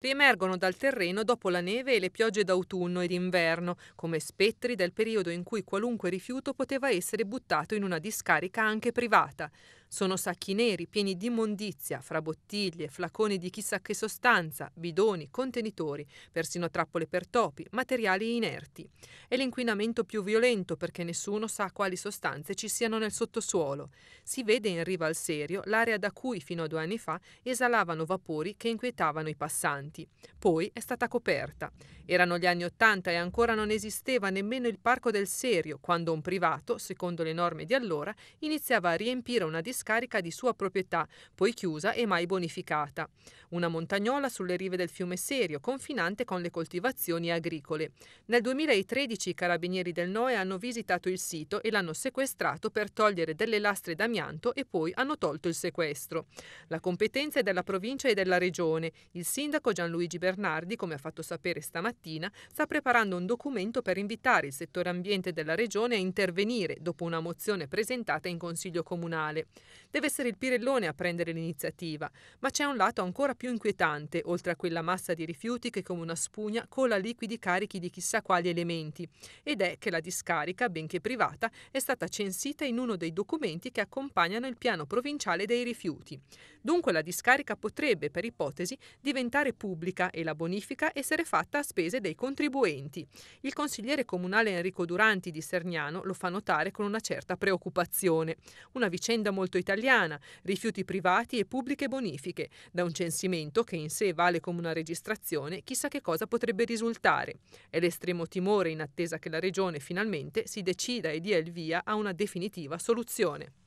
riemergono dal terreno dopo la neve e le piogge d'autunno ed inverno, come spettri del periodo in cui qualunque rifiuto poteva essere buttato in una discarica anche privata. Sono sacchi neri pieni di immondizia, fra bottiglie, flaconi di chissà che sostanza, bidoni, contenitori, persino trappole per topi, materiali inerti. È l'inquinamento più violento perché nessuno sa quali sostanze ci siano nel sottosuolo. Si vede in riva al Serio l'area da cui fino a due anni fa esalavano vapori che inquietavano i passanti. Poi è stata coperta. Erano gli anni Ottanta e ancora non esisteva nemmeno il Parco del Serio, quando un privato, secondo le norme di allora, iniziava a riempire una distanza discarica di sua proprietà, poi chiusa e mai bonificata. Una montagnola sulle rive del fiume Serio, confinante con le coltivazioni agricole. Nel 2013 i carabinieri del NOE hanno visitato il sito e l'hanno sequestrato per togliere delle lastre d'amianto e poi hanno tolto il sequestro. La competenza è della provincia e della regione. Il sindaco Gianluigi Bernardi, come ha fatto sapere stamattina, sta preparando un documento per invitare il settore ambiente della regione a intervenire dopo una mozione presentata in Consiglio Comunale. Deve essere il Pirellone a prendere l'iniziativa, ma c'è un lato ancora più inquietante, oltre a quella massa di rifiuti che come una spugna cola liquidi carichi di chissà quali elementi, ed è che la discarica, benché privata, è stata censita in uno dei documenti che accompagnano il piano provinciale dei rifiuti. Dunque la discarica potrebbe, per ipotesi, diventare pubblica e la bonifica essere fatta a spese dei contribuenti. Il consigliere comunale Enrico Duranti di Serniano lo fa notare con una certa preoccupazione. Una vicenda molto italiana, rifiuti privati e pubbliche bonifiche, da un censimento che in sé vale come una registrazione, chissà che cosa potrebbe risultare. È l'estremo timore in attesa che la Regione finalmente si decida e dia il via a una definitiva soluzione.